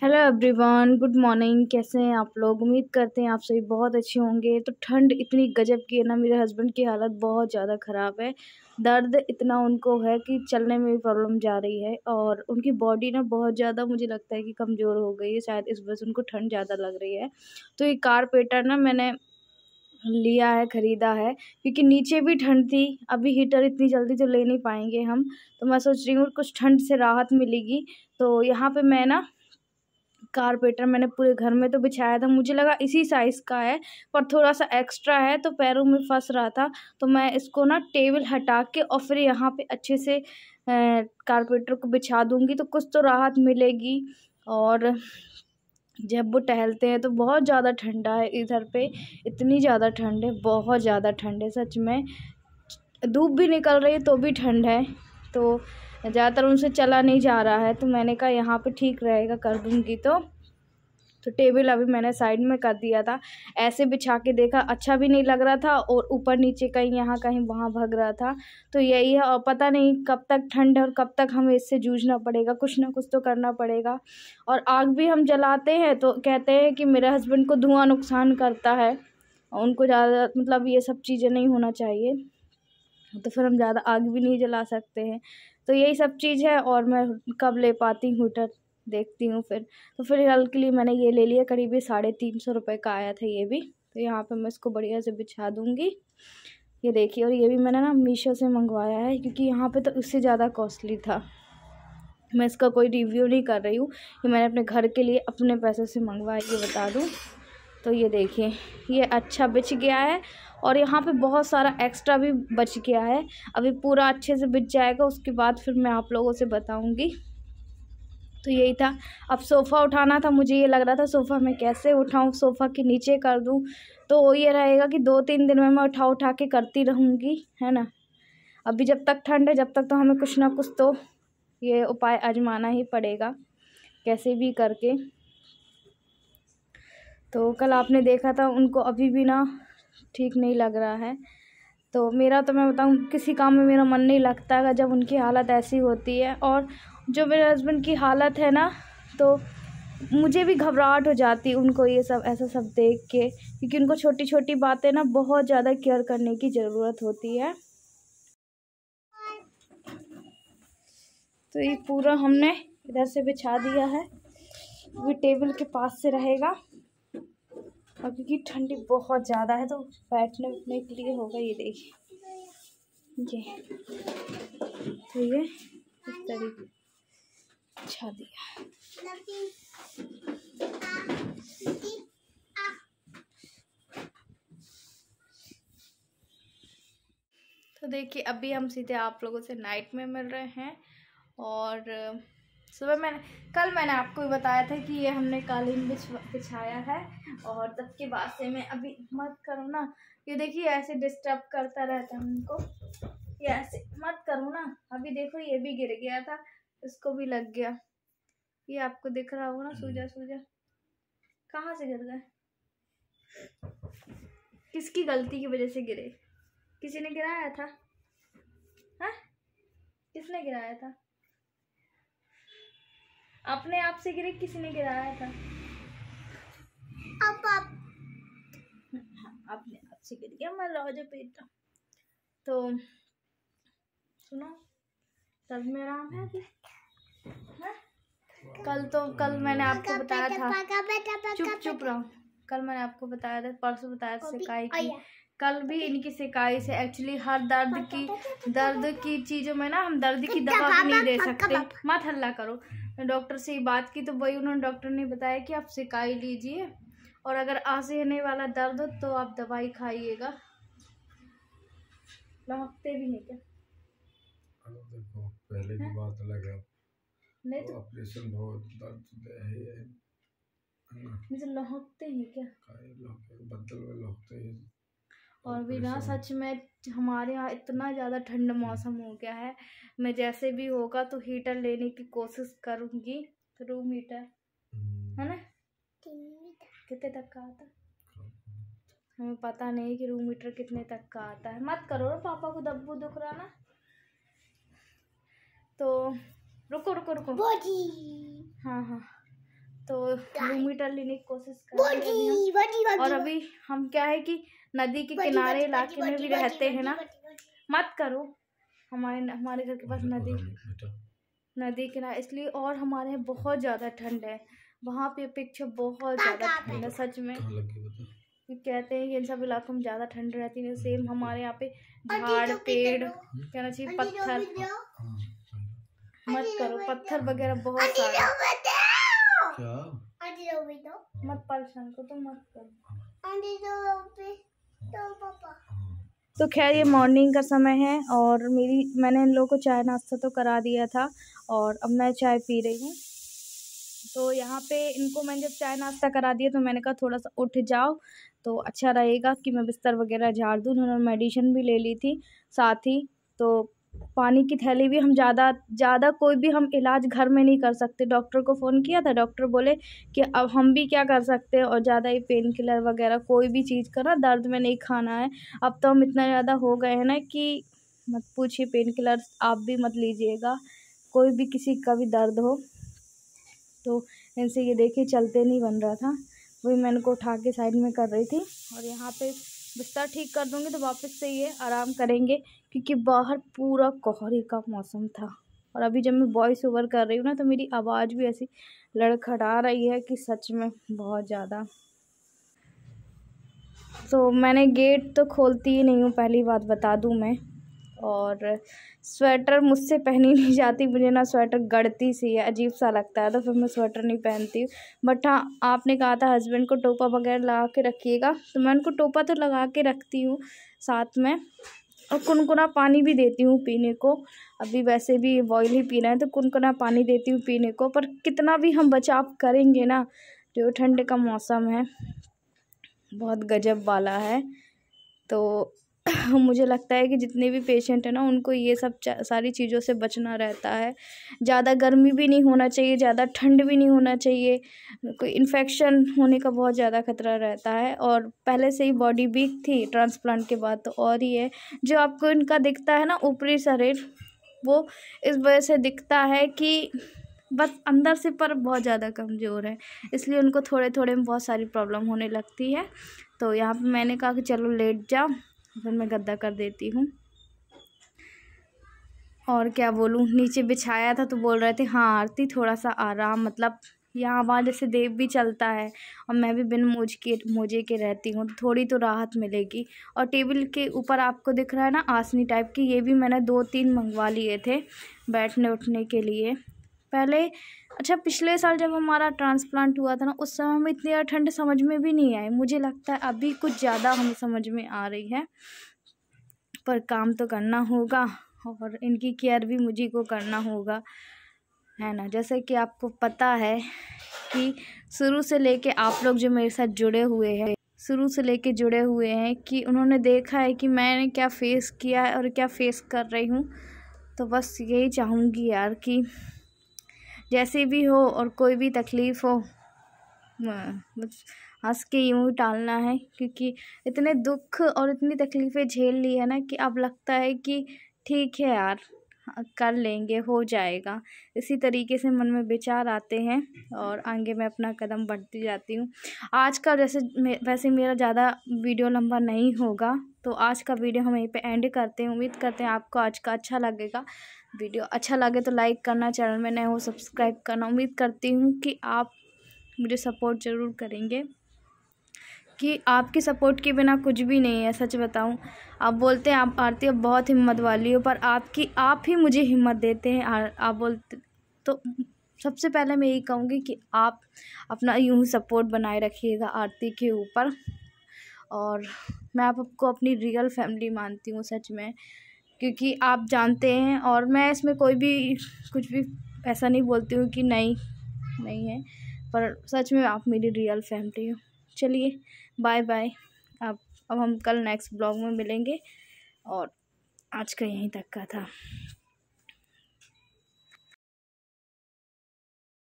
Hello everyone good morning कैसे हैं आप लोग उम्मीद करते हैं आप सभी बहुत अच्छे होंगे तो ठंड इतनी गजब की है ना मेरे हस्बैंड की हालत बहुत ज़्यादा ख़राब है दर्द इतना उनको है कि चलने में भी प्रॉब्लम जा रही है और उनकी बॉडी ना बहुत ज़्यादा मुझे लगता है कि कमज़ोर हो गई है शायद इस वजह से उनको ठंड ज़्यादा लग रही है तो ये कारपेटर ना मैंने लिया है ख़रीदा है क्योंकि नीचे भी ठंड थी अभी हीटर इतनी जल्दी तो ले नहीं पाएंगे हम तो मैं सोच रही हूँ कुछ ठंड से राहत मिलेगी तो यहाँ पे मैं ना कारपेटर मैंने पूरे घर में तो बिछाया था मुझे लगा इसी साइज़ का है पर थोड़ा सा एक्स्ट्रा है तो पैरों में फंस रहा था तो मैं इसको ना टेबल हटा के और फिर यहाँ पर अच्छे से कारपेटर को बिछा दूँगी तो कुछ तो राहत मिलेगी और जब वो टहलते हैं तो बहुत ज़्यादा ठंडा है इधर पे इतनी ज़्यादा ठंड है बहुत ज़्यादा ठंड है सच में धूप भी निकल रही है तो भी ठंड है तो ज़्यादातर उनसे चला नहीं जा रहा है तो मैंने कहा यहाँ पे ठीक रहेगा कर दूँगी तो तो टेबल अभी मैंने साइड में कर दिया था ऐसे बिछा के देखा अच्छा भी नहीं लग रहा था और ऊपर नीचे कहीं यहाँ कहीं वहाँ भग रहा था तो यही है और पता नहीं कब तक ठंड और कब तक हमें इससे जूझना पड़ेगा कुछ ना कुछ तो करना पड़ेगा और आग भी हम जलाते हैं तो कहते हैं कि मेरे हस्बैंड को धुआँ नुकसान करता है उनको ज़्यादा मतलब ये सब चीज़ें नहीं होना चाहिए तो फिर हम ज़्यादा आग भी नहीं जला सकते हैं तो यही सब चीज़ है और मैं कब ले पाती हूँ हीटर देखती हूँ फिर तो फिलहाल के लिए मैंने ये ले लिया करीब ये साढ़े तीन सौ रुपये का आया था ये भी तो यहाँ पे मैं इसको बढ़िया से बिछा दूँगी ये देखिए और ये भी मैंने ना मीशो से मंगवाया है क्योंकि यहाँ पे तो उससे ज़्यादा कॉस्टली था मैं इसका कोई रिव्यू नहीं कर रही हूँ ये मैंने अपने घर के लिए अपने पैसे से मंगवाया ये बता दूँ तो ये देखिए ये अच्छा बिछ गया है और यहाँ पे बहुत सारा एक्स्ट्रा भी बच गया है अभी पूरा अच्छे से बिछ जाएगा उसके बाद फिर मैं आप लोगों से बताऊँगी तो यही था अब सोफ़ा उठाना था मुझे ये लग रहा था सोफ़ा मैं कैसे उठाऊँ सोफ़ा के नीचे कर दूँ तो ये रहेगा कि दो तीन दिन में मैं उठा उठा के करती रहूँगी है ना अभी जब तक ठंड है जब तक तो हमें कुछ ना कुछ तो ये उपाय आजमाना ही पड़ेगा कैसे भी करके तो कल आपने देखा था उनको अभी भी ना ठीक नहीं लग रहा है तो मेरा तो मैं बताऊँ किसी काम में मेरा मन नहीं लगता है जब उनकी हालत ऐसी होती है और जो मेरे हस्बैंड की हालत है ना तो मुझे भी घबराहट हो जाती उनको ये सब ऐसा सब देख के क्योंकि उनको छोटी छोटी बातें ना बहुत ज़्यादा केयर करने की ज़रूरत होती है तो ये पूरा हमने इधर से बिछा दिया है वो टेबल के पास से रहेगा और क्योंकि ठंडी बहुत ज़्यादा है तो बैठने उठने के लिए होगा ये देखिए ये तो ये इस तरीके अच्छा दिया तो देखिए अभी हम सीधे आप लोगों से नाइट में मिल रहे हैं और सुबह मैंने कल मैंने आपको भी बताया था कि ये हमने कालीन बिछ बिछाया है और तब के बाद से मैं अभी मत करो ना ये देखिए ऐसे डिस्टर्ब करता रहता है उनको ये ऐसे मत करो ना अभी देखो ये भी गिर गया था इसको भी लग गया ये आपको दिख रहा होगा ना हम्म। सूजा सूजा कहाँ से गिर गए किसकी गलती की वजह से गिरे किसी ने गिराया था है हाँ? किसने गिराया था अपने आप से गिरे किसी ने गिराया था अब आप अपने आप से गिर गया मैं रोज बेटा तो सुनो कल मेरा है अभी हाँ? कल तो कल मैंने आपको बताया था चुप चुप रहो कल मैंने आपको बताया था परसों बताया था सिकाई की कल भी इनकी शिकायत है एक्चुअली हर दर्द की दर्द की चीजों में ना हम दर्द की दवा भी नहीं दे सकते मत हल्ला करो डॉक्टर से ही बात की तो वही उन्होंने डॉक्टर ने बताया कि आप सिकाई लीजिए और अगर आसने वाला दर्द हो तो आप दवाई खाइएगा लहकते भी नहीं क्या देखो पहले की बात अलग है नहीं तो ऑपरेशन बहुत दर्द है ना नहीं तो लहकते हैं क्या बदल में लहकते हैं और भी ना सच में हमारे यहाँ इतना ज़्यादा ठंड हम्म। मौसम हो गया है मैं जैसे भी होगा तो हीटर लेने की कोशिश करूँगी रूम हीटर है ना हम्म। कितने तक का आता हम्म। हमें पता नहीं कि रूम हीटर कितने तक का आता है मत करो पापा को दब्बू दुख रहा ना तो रुको रुको रुको हाँ हाँ तो रूम हीटर लेने की कोशिश कर और अभी हम क्या है कि नदी के किनारे इलाके में भी रहते हैं ना मत करो हमारे हमारे घर के पास नदी नदी किनारे इसलिए और हमारे यहाँ बहुत ज़्यादा ठंड है वहाँ पे पिक्चर बहुत ज़्यादा ठंड है सच में कहते हैं कि इन सब इलाकों में ज़्यादा ठंड रहती है सेम हम्म। हमारे यहाँ पे झाड़ पेड़ हम्म। कहना चाहिए पत्थर हाँ, मत करो पत्थर वगैरह बहुत सारे मत परेशान को तो मत करो तो खैर ये मॉर्निंग का समय है और मेरी मैंने इन लोगों को चाय नाश्ता तो करा दिया था और अब मैं चाय पी रही हूँ तो यहाँ पे इनको मैंने जब चाय नाश्ता करा दिया तो मैंने कहा थोड़ा सा उठ जाओ तो अच्छा रहेगा कि मैं बिस्तर वगैरह झाड़ दूँ उन्होंने मेडिसिन भी ले ली थी साथ ही तो पानी की थैली भी हम ज़्यादा ज़्यादा कोई भी हम इलाज घर में नहीं कर सकते डॉक्टर को फ़ोन किया था डॉक्टर बोले कि अब हम भी क्या कर सकते हैं और ज़्यादा ही पेन किलर वगैरह कोई भी चीज़ का ना दर्द में नहीं खाना है अब तो हम इतना ज़्यादा हो गए हैं ना कि मत पूछिए पेन किलर आप भी मत लीजिएगा कोई भी किसी का भी दर्द हो तो इनसे ये देखिए चलते नहीं बन रहा था वही मैं इनको उठा के साइड में कर रही थी और यहाँ पर बिस्तर ठीक कर दूँगी तो वापस से ये आराम करेंगे क्योंकि बाहर पूरा कोहरे का मौसम था और अभी जब मैं वॉइस ओवर कर रही हूँ ना तो मेरी आवाज़ भी ऐसी लड़खड़ा रही है कि सच में बहुत ज़्यादा तो मैंने गेट तो खोलती ही नहीं हूँ पहली बात बता दूँ मैं और स्वेटर मुझसे पहनी नहीं जाती मुझे ना स्वेटर गढ़ती सी है अजीब सा लगता है तो फिर मैं स्वेटर नहीं पहनती बट हाँ आपने कहा था हस्बैंड को टोपा वगैरह लगा के रखिएगा तो मैं उनको टोपा तो लगा के रखती हूँ साथ में और कुनकुना पानी भी देती हूँ पीने को अभी वैसे भी बॉयल ही पीना है तो कुनकुना पानी देती हूँ पीने को पर कितना भी हम बचाव करेंगे ना जो ठंड का मौसम है बहुत गजब वाला है तो मुझे लगता है कि जितने भी पेशेंट हैं ना उनको ये सब सारी चीज़ों से बचना रहता है ज़्यादा गर्मी भी नहीं होना चाहिए ज़्यादा ठंड भी नहीं होना चाहिए कोई इन्फेक्शन होने का बहुत ज़्यादा खतरा रहता है और पहले से ही बॉडी वीक थी ट्रांसप्लांट के बाद तो और ही है जो आपको इनका दिखता है ना ऊपरी शरीर वो इस वजह से दिखता है कि बस अंदर से पर बहुत ज़्यादा कमज़ोर है इसलिए उनको थोड़े थोड़े में बहुत सारी प्रॉब्लम होने लगती है तो यहाँ पे मैंने कहा कि चलो लेट जाओ फिर मैं गद्दा कर देती हूँ और क्या बोलूँ नीचे बिछाया था तो बोल रहे थे हाँ आरती थोड़ा सा आराम मतलब यहाँ वहाँ जैसे देव भी चलता है और मैं भी बिन मोज के मोजे के रहती हूँ थोड़ी तो राहत मिलेगी और टेबल के ऊपर आपको दिख रहा है ना आसनी टाइप की ये भी मैंने दो तीन मंगवा लिए थे बैठने उठने के लिए पहले अच्छा पिछले साल जब हमारा ट्रांसप्लांट हुआ था ना उस समय हमें इतनी ठंड समझ में भी नहीं आई मुझे लगता है अभी कुछ ज़्यादा हमें समझ में आ रही है पर काम तो करना होगा और इनकी केयर भी मुझे को करना होगा है ना जैसे कि आपको पता है कि शुरू से लेके आप लोग जो मेरे साथ जुड़े हुए हैं शुरू से लेके जुड़े हुए हैं कि उन्होंने देखा है कि मैंने क्या फ़ेस किया है और क्या फ़ेस कर रही हूँ तो बस यही चाहूँगी यार कि जैसे भी हो और कोई भी तकलीफ़ हो हाँ, बस हंस के यूँ टालना है क्योंकि इतने दुख और इतनी तकलीफ़ें झेल ली है ना कि अब लगता है कि ठीक है यार हाँ, कर लेंगे हो जाएगा इसी तरीके से मन में विचार आते हैं और आगे मैं अपना कदम बढ़ती जाती हूँ आज का जैसे वैसे मेरा ज़्यादा वीडियो लंबा नहीं होगा तो आज का वीडियो हम यहीं पे एंड करते हैं उम्मीद करते हैं आपको आज का अच्छा लगेगा वीडियो अच्छा लगे तो लाइक करना चैनल में नए हो सब्सक्राइब करना उम्मीद करती हूँ कि आप मुझे सपोर्ट ज़रूर करेंगे कि आपकी सपोर्ट के बिना कुछ भी नहीं है सच बताऊं आप बोलते हैं आप आरती अब बहुत हिम्मत वाली हो पर आपकी आप ही मुझे हिम्मत देते हैं आ, आप बोलते तो सबसे पहले मैं यही कहूँगी कि आप अपना यूँ सपोर्ट बनाए रखिएगा आरती के ऊपर और मैं आपको अपनी रियल फैमिली मानती हूँ सच में क्योंकि आप जानते हैं और मैं इसमें कोई भी कुछ भी ऐसा नहीं बोलती हूँ कि नहीं नहीं है पर सच में आप मेरी रियल फैमिली हो चलिए बाय बाय आप अब हम कल नेक्स्ट ब्लॉग में मिलेंगे और आज का यहीं तक का था